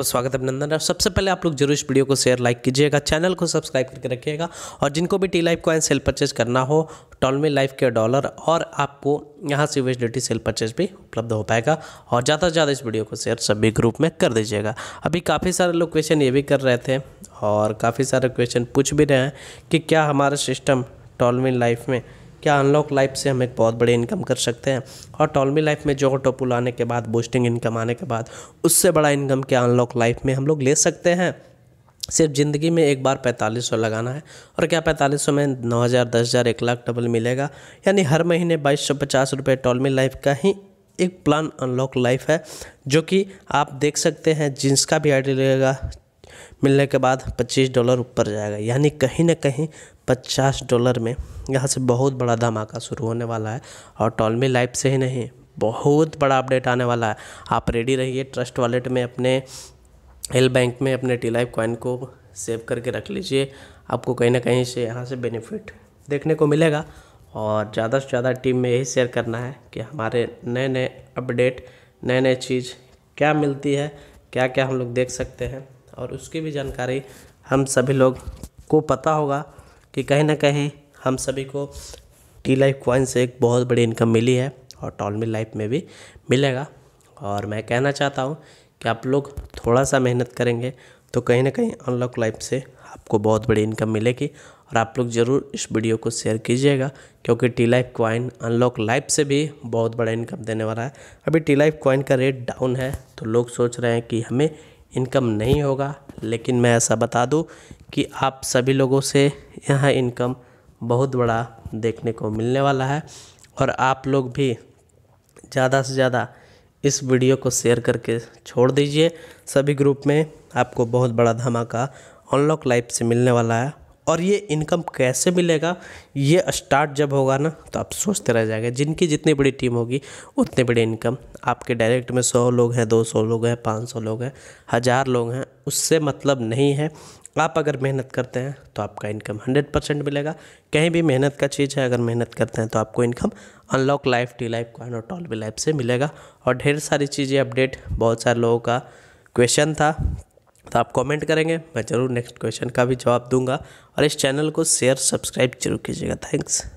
बहुत स्वागत अभिनंदन है सबसे पहले आप लोग जरूर इस वीडियो को शेयर लाइक कीजिएगा चैनल को सब्सक्राइब करके रखिएगा और जिनको भी T life coin sale purchase करना हो टॉलमे लाइफ के डॉलर और आपको यहाँ से यूएसडीटी सेल परचेज भी उपलब्ध हो पाएगा और ज़्यादा से ज़्यादा इस वीडियो को शेयर सभी ग्रुप में कर दीजिएगा अभी काफ़ी सारे लोग क्वेश्चन ये भी कर रहे थे और काफ़ी सारे क्वेश्चन पूछ भी रहे हैं कि क्या हमारा सिस्टम टॉलमिन लाइफ में क्या अनलॉक लाइफ से हम एक बहुत बड़े इनकम कर सकते हैं और टॉलमी लाइफ में जो टोपुल आने के बाद बूस्टिंग इनकम आने के बाद उससे बड़ा इनकम क्या अनलॉक लाइफ में हम लोग ले सकते हैं सिर्फ ज़िंदगी में एक बार पैंतालीस सौ लगाना है और क्या पैंतालीस सौ में नौ हज़ार दस हज़ार एक लाख डबल मिलेगा यानी हर महीने बाईस सौ पचास रुपये टॉलमी लाइफ का ही एक प्लान अनलॉक लाइफ है जो कि आप देख सकते हैं जिसका भी आइडिया लगेगा मिलने के बाद 25 डॉलर ऊपर जाएगा यानी कहीं ना कहीं पचास डॉलर में यहाँ से बहुत बड़ा धमाका शुरू होने वाला है और टॉलमी लाइफ से ही नहीं बहुत बड़ा अपडेट आने वाला है आप रेडी रहिए ट्रस्ट वॉलेट में अपने एल बैंक में अपने टी लाइफ कॉइन को सेव करके रख लीजिए आपको कहीं ना कहीं से यहाँ से बेनिफिट देखने को मिलेगा और ज़्यादा से ज़्यादा टीम में यही शेयर करना है कि हमारे नए नए अपडेट नए नए चीज़ क्या मिलती है क्या क्या हम लोग देख सकते हैं और उसकी भी जानकारी हम सभी लोग को पता होगा कि कहीं ना कहीं हम सभी को टी लाइफ क्वाइन से एक बहुत बड़ी इनकम मिली है और टॉल मिल लाइफ में भी मिलेगा और मैं कहना चाहता हूँ कि आप लोग थोड़ा सा मेहनत करेंगे तो कहीं ना कहीं अनलॉक लाइफ से आपको बहुत बड़ी इनकम मिलेगी और आप लोग ज़रूर इस वीडियो को शेयर कीजिएगा क्योंकि T life coin unlock life से भी बहुत बड़ा इनकम देने वाला है अभी टी लाइफ क्वाइन का रेट डाउन है तो लोग सोच रहे हैं कि हमें इनकम नहीं होगा लेकिन मैं ऐसा बता दूं कि आप सभी लोगों से यहाँ इनकम बहुत बड़ा देखने को मिलने वाला है और आप लोग भी ज़्यादा से ज़्यादा इस वीडियो को शेयर करके छोड़ दीजिए सभी ग्रुप में आपको बहुत बड़ा धमाका अनलॉक लाइफ से मिलने वाला है और ये इनकम कैसे मिलेगा ये स्टार्ट जब होगा ना तो आप सोचते रह जाएंगे जिनकी जितनी बड़ी टीम होगी उतनी बड़ी इनकम आपके डायरेक्ट में सौ लोग हैं दो सौ लोग हैं पाँच सौ लोग हैं हज़ार लोग हैं उससे मतलब नहीं है आप अगर मेहनत करते हैं तो आपका इनकम हंड्रेड परसेंट मिलेगा कहीं भी मेहनत का चीज़ है अगर मेहनत करते हैं तो आपको income unlock life T life और टॉल ऑल लाइफ से मिलेगा और ढेर सारी चीज़ें अपडेट बहुत सारे लोगों का क्वेश्चन था तो आप कमेंट करेंगे मैं ज़रूर नेक्स्ट क्वेश्चन का भी जवाब दूंगा और इस चैनल को शेयर सब्सक्राइब जरूर कीजिएगा थैंक्स